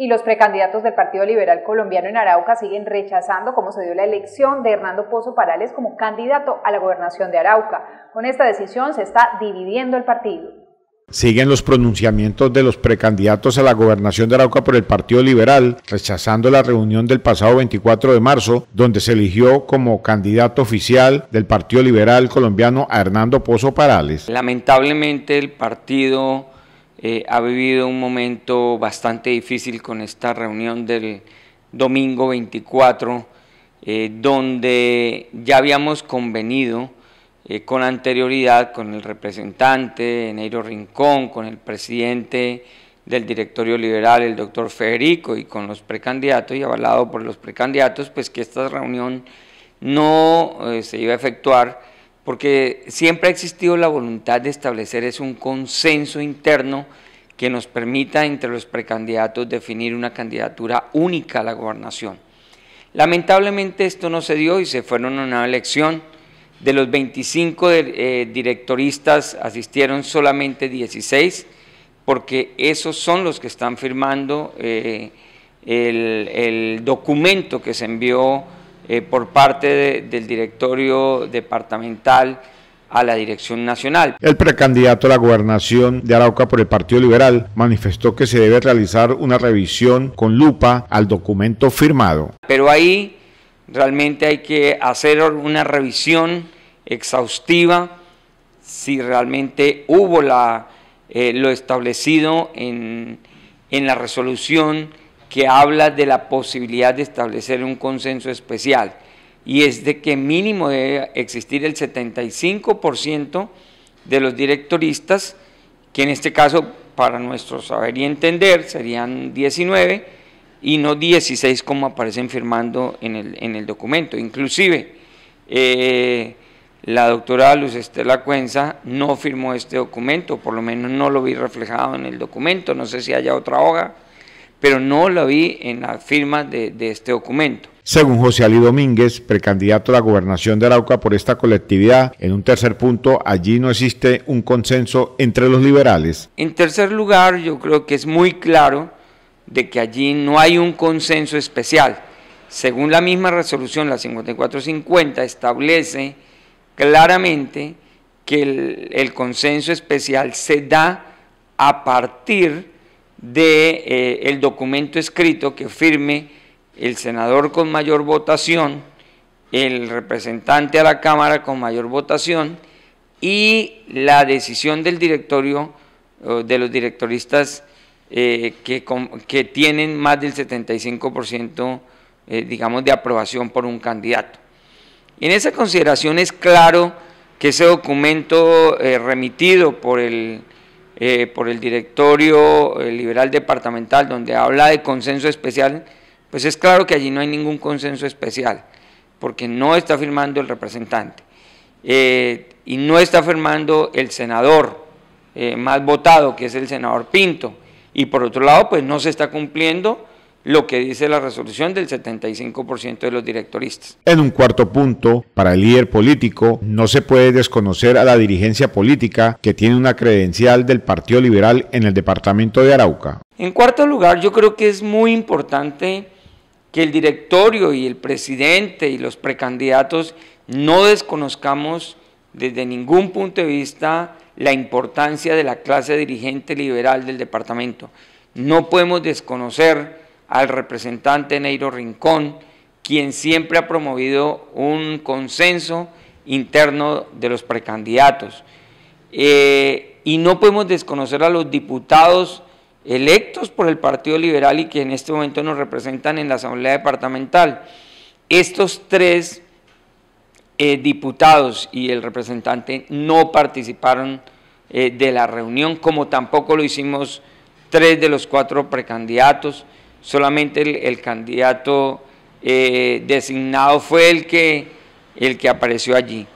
y los precandidatos del Partido Liberal Colombiano en Arauca siguen rechazando cómo se dio la elección de Hernando Pozo Parales como candidato a la gobernación de Arauca. Con esta decisión se está dividiendo el partido. Siguen los pronunciamientos de los precandidatos a la gobernación de Arauca por el Partido Liberal, rechazando la reunión del pasado 24 de marzo, donde se eligió como candidato oficial del Partido Liberal colombiano a Hernando Pozo Parales. Lamentablemente el partido eh, ha vivido un momento bastante difícil con esta reunión del domingo 24, eh, donde ya habíamos convenido eh, con anterioridad con el representante Neiro Rincón, con el presidente del directorio liberal, el doctor Federico, y con los precandidatos, y avalado por los precandidatos, pues que esta reunión no se iba a efectuar porque siempre ha existido la voluntad de establecer es un consenso interno que nos permita entre los precandidatos definir una candidatura única a la gobernación. Lamentablemente esto no se dio y se fueron a una elección. De los 25 eh, directoristas asistieron solamente 16, porque esos son los que están firmando eh, el, documento que se envió eh, por parte del directorio departamental a la dirección nacional. El precandidato a la gobernación de Arauca por el Partido Liberal manifestó que se debe realizar una revisión con lupa al documento firmado. Pero ahí realmente hay que hacer una revisión exhaustiva si realmente hubo eh, lo establecido en la resolución que habla de la posibilidad de establecer un consenso especial y es de que mínimo debe existir el 75% de los directoristas, que en este caso para nuestro saber y entender serían 19 y no 16 como aparecen firmando en el, documento. Inclusive eh, la doctora Luz Estela Cuenza no firmó este documento, por lo menos no lo vi reflejado en el documento, no sé si haya otra hoja pero no lo vi en la firma de, este documento. Según José Ali Domínguez, precandidato a la gobernación de Arauca por esta colectividad, en un tercer punto, allí no existe un consenso entre los liberales. En tercer lugar, yo creo que es muy claro de que allí no hay un consenso especial. Según la misma resolución, la 5450, establece claramente que el, el consenso especial se da a partir del de, eh, el documento escrito que firme el senador con mayor votación, el representante a la Cámara con mayor votación y la decisión del directorio de los directoristas eh, que, tienen más del 75%, eh, digamos, de aprobación por un candidato. En esa consideración es claro que ese documento remitido por el eh, por el directorio eh, liberal departamental, donde habla de consenso especial, pues es claro que allí no hay ningún consenso especial, porque no está firmando el representante eh, y no está firmando el senador más votado, que es el senador Pinto, y por otro lado, pues no se está cumpliendo lo que dice la resolución del 75% de los directoristas. En un cuarto punto, para el líder político, no se puede desconocer a la dirigencia política que tiene una credencial del Partido Liberal en el departamento de Arauca. En cuarto lugar, yo creo que es muy importante que el directorio y el presidente y los precandidatos no desconozcamos desde ningún punto de vista la importancia de la clase dirigente liberal del departamento. No podemos desconocer al representante Neiro Rincón, quien siempre ha promovido un consenso interno de los precandidatos. Eh, y no podemos desconocer a los diputados electos por el Partido Liberal y que en este momento nos representan en la Asamblea Departamental. Estos tres eh, diputados y el representante no participaron eh, de la reunión, como tampoco lo hicimos tres de los cuatro precandidatos solamente el, candidato eh, designado fue el que, el que apareció allí.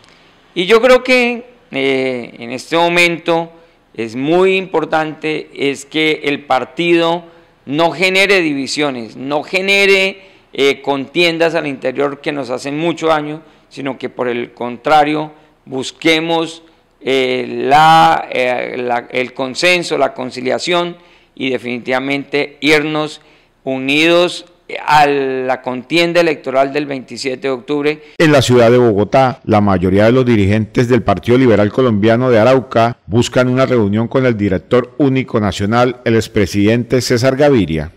Y yo creo que eh, en este momento es muy importante es que el partido no genere divisiones, no genere eh, contiendas al interior que nos hacen mucho daño, sino que por el contrario busquemos el consenso, la conciliación y definitivamente irnos unidos a la contienda electoral del 27 de octubre. En la ciudad de Bogotá, la mayoría de los dirigentes del Partido Liberal Colombiano de Arauca buscan una reunión con el director único nacional, el expresidente César Gaviria.